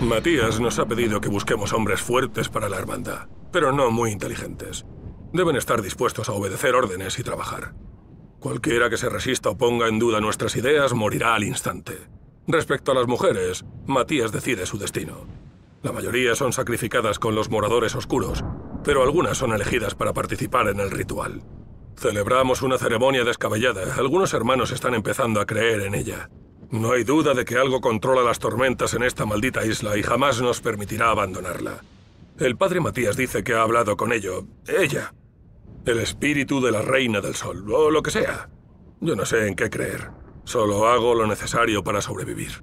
Matías nos ha pedido que busquemos hombres fuertes para la hermandad, pero no muy inteligentes. Deben estar dispuestos a obedecer órdenes y trabajar. Cualquiera que se resista o ponga en duda nuestras ideas morirá al instante. Respecto a las mujeres, Matías decide su destino. La mayoría son sacrificadas con los moradores oscuros, pero algunas son elegidas para participar en el ritual. Celebramos una ceremonia descabellada. Algunos hermanos están empezando a creer en ella. No hay duda de que algo controla las tormentas en esta maldita isla y jamás nos permitirá abandonarla. El padre Matías dice que ha hablado con ello. Ella. El espíritu de la reina del sol, o lo que sea. Yo no sé en qué creer. Solo hago lo necesario para sobrevivir.